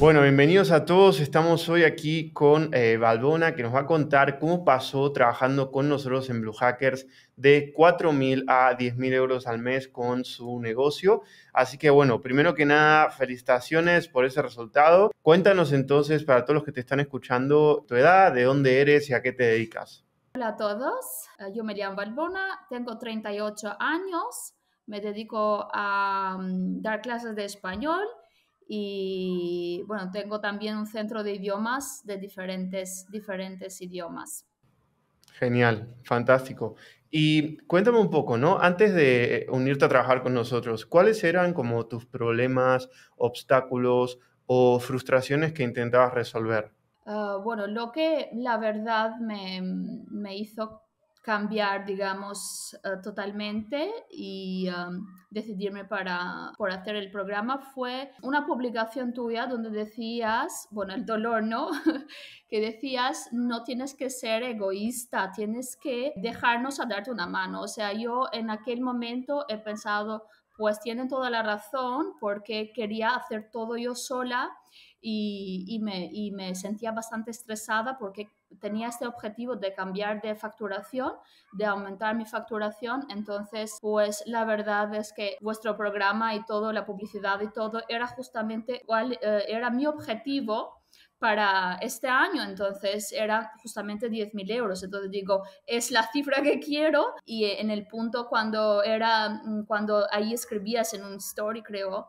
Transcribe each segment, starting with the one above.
Bueno, bienvenidos a todos. Estamos hoy aquí con eh, Balbona, que nos va a contar cómo pasó trabajando con nosotros en Blue Hackers de 4.000 a 10.000 euros al mes con su negocio. Así que bueno, primero que nada, felicitaciones por ese resultado. Cuéntanos entonces, para todos los que te están escuchando, tu edad, de dónde eres y a qué te dedicas. Hola a todos, eh, yo me llamo Balbona, tengo 38 años, me dedico a mm, dar clases de español y bueno, tengo también un centro de idiomas de diferentes, diferentes idiomas. Genial, fantástico. Y cuéntame un poco, ¿no? Antes de unirte a trabajar con nosotros, ¿cuáles eran como tus problemas, obstáculos o frustraciones que intentabas resolver? Ah, bueno, lo que la verdad me, me hizo cambiar, digamos, eh, totalmente y um, decidirme para, por hacer el programa fue una publicación tuya donde decías, bueno, el dolor, ¿no? que decías, no tienes que ser egoísta, tienes que dejarnos a darte una mano. O sea, yo en aquel momento he pensado, pues tienen toda la razón porque quería hacer todo yo sola y, me, y me sentía bastante estresada porque tenía este objetivo de cambiar de facturación, de aumentar mi facturación, entonces pues la verdad es que vuestro programa y todo, la publicidad y todo, era justamente cuál eh, era mi objetivo para este año, entonces era justamente 10.000 euros. Entonces digo, es la cifra que quiero y en el punto cuando era, mm, cuando ahí escribías en un story, creo,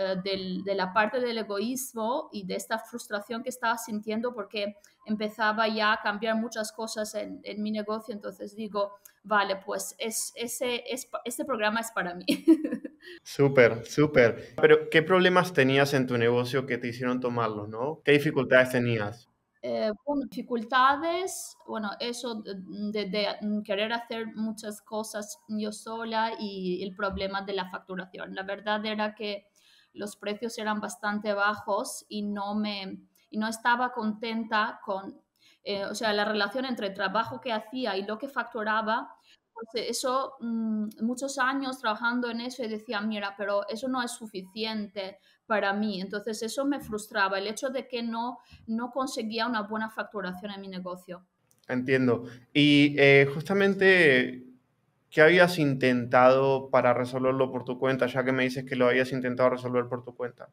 eh, de la parte del egoísmo y de esta frustración que estaba sintiendo porque empezaba ya a cambiar muchas cosas en, mi negocio. Entonces digo, vale, pues es, ese, es, este programa es para mí. Súper, súper. Pero, ¿qué problemas tenías en tu negocio que te hicieron tomarlo, no? ¿Qué dificultades tenías? Eh, dificultades, bueno, eso de, querer hacer muchas cosas yo sola y el problema de la facturación. La verdad era que los precios eran bastante bajos y no me y no estaba contenta con eh, o sea la relación entre el trabajo que hacía y lo que facturaba pues, eh, eso mm, muchos años trabajando en eso y decía mira pero eso no es suficiente para mí entonces eso me frustraba el hecho de que no no conseguía una buena facturación en mi negocio entiendo y eh, justamente ¿qué habías intentado para resolverlo por tu cuenta, ya que me dices que lo habías intentado resolver por tu cuenta?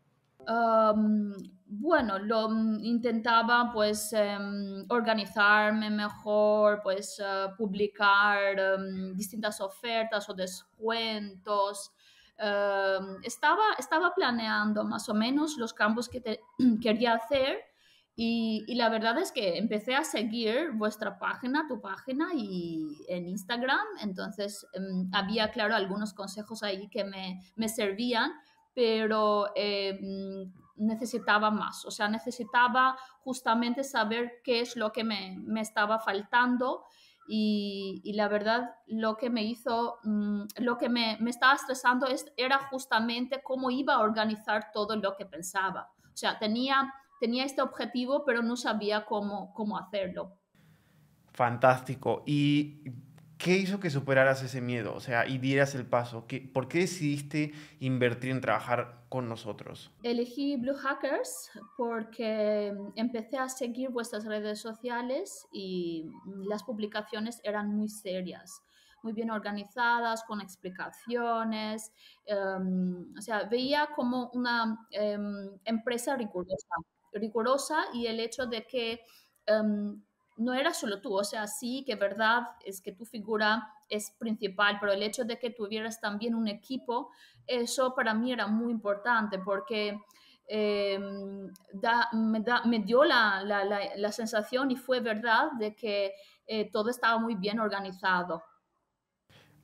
bueno, lo mm, intentaba pues em, organizarme mejor, pues eh, publicar em, distintas ofertas o descuentos. Em, estaba, estaba planeando más o menos los campos que quería hacer y, la verdad es que empecé a seguir vuestra página, tu página y en Instagram, entonces em, había, claro, algunos consejos ahí que me, servían, pero em, necesitaba más, o sea, necesitaba justamente saber qué es lo que me, estaba faltando. Y, la verdad lo que me hizo, mm, lo que me, me estaba estresando es, era justamente cómo iba a organizar todo lo que pensaba. O sea, tenía tenía este objetivo, pero no sabía cómo, cómo hacerlo. Fantástico. ¿Y qué hizo que superaras ese miedo? O sea, y dieras el paso. ¿Por qué decidiste invertir en trabajar con nosotros? Elegí Blue Hackers porque empecé a seguir vuestras redes sociales y las publicaciones eran muy serias muy bien organizadas, con explicaciones. Em, o sea, veía como una em, empresa rigurosa rigurosa y el hecho de que em, no era solo tú, o sea, sí que verdad es que tu figura es principal, pero el hecho de que tuvieras también un equipo, eso para mí era muy importante porque em, me, dio la, sensación y fue verdad de que eh, todo estaba muy bien organizado.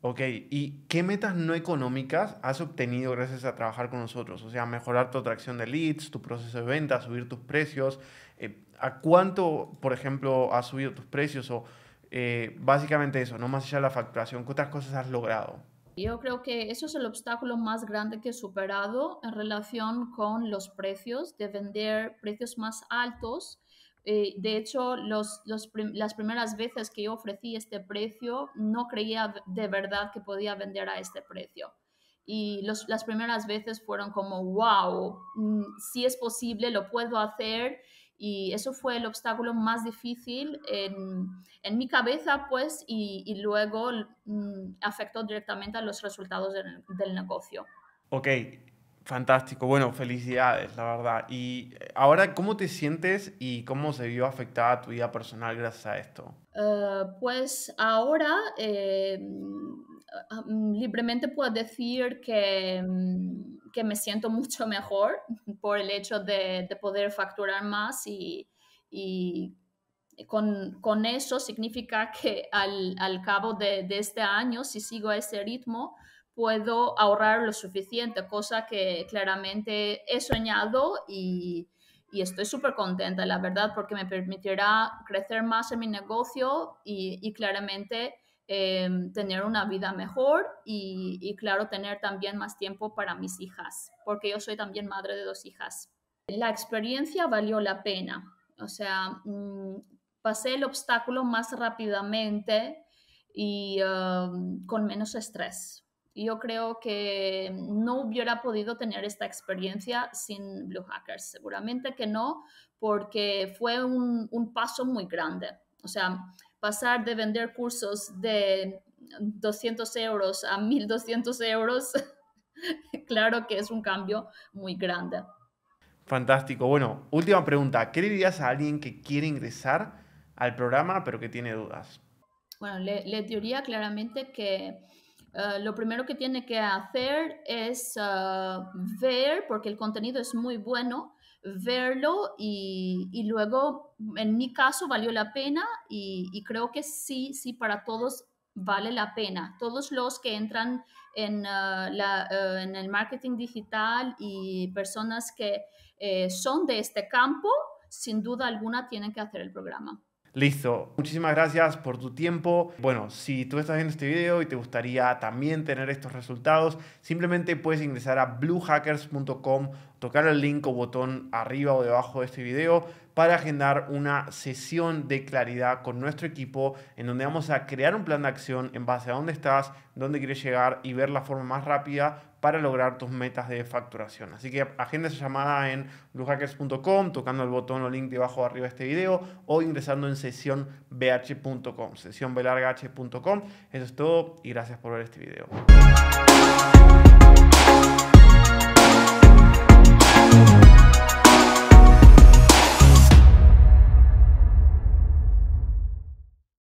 Ok, ¿y qué metas no económicas has obtenido gracias a trabajar con nosotros? O sea, mejorar tu atracción de leads, tu proceso de venta, subir tus precios. Eh, ¿A cuánto, por ejemplo, has subido tus precios? O eh, básicamente eso, no más allá de la facturación, ¿qué otras cosas has logrado? Yo creo que eso es el obstáculo más grande que he superado en relación con los precios, de vender precios más altos eh, de hecho, las primeras veces que yo ofrecí este precio, no creía de verdad que podía vender a este precio. Y las primeras veces fueron como, wow, mm, si es posible, lo puedo hacer. Y eso fue el obstáculo más difícil en, mi cabeza, pues, y, luego mm, afectó directamente a los resultados del, del negocio. Ok, Fantástico, bueno, felicidades, la verdad. Y eh, ahora, ¿cómo te sientes y cómo se vio afectada tu vida personal gracias a esto? Eh, pues ahora eh, mm, ah, mm, libremente puedo decir mm, que, me siento mucho mejor por el hecho de, poder facturar más y, con, eso significa que al, cabo de, de este año, si sigo a ese ritmo, puedo ahorrar lo suficiente, cosa que claramente he soñado y, estoy súper contenta, la verdad, porque me permitirá crecer más en mi negocio y, claramente eh, tener una vida mejor y, claro, tener también más tiempo para mis hijas, porque yo soy también madre de dos hijas. La experiencia valió la pena, o sea, mm, pasé el obstáculo más rápidamente y um, con menos estrés yo creo que no hubiera podido tener esta experiencia sin Blue Hackers, seguramente que no, porque fue un, un paso muy grande. O sea, pasar de vender cursos de 200 euros a 1200 euros, claro que es un cambio muy grande. Fantástico. Bueno, última pregunta. ¿Qué le dirías a alguien que quiere ingresar al programa pero que tiene dudas? Bueno, le, le diría claramente que eh, lo primero que tiene que hacer es eh, ver, porque el contenido es muy bueno, verlo y, luego, en mi caso, valió la pena y, creo que sí, sí, para todos vale la pena. Todos los que entran en, eh, la, en el marketing digital y personas que son de este campo, sin duda alguna tienen que hacer el programa. Listo, muchísimas gracias por tu tiempo. Bueno, si tú estás viendo este video y te gustaría también tener estos resultados, simplemente puedes ingresar a bluehackers.com, tocar el link o botón arriba o debajo de este video para agendar una sesión de claridad con nuestro equipo en donde vamos a crear un plan de acción en base a dónde estás, dónde quieres llegar y ver la forma más rápida para lograr tus metas de facturación. Así que agenda esa llamada en bluehackers.com, tocando el botón o link debajo o arriba de este video o ingresando en sesiónbh.com sesiónbh.com Eso es todo y gracias por ver este video.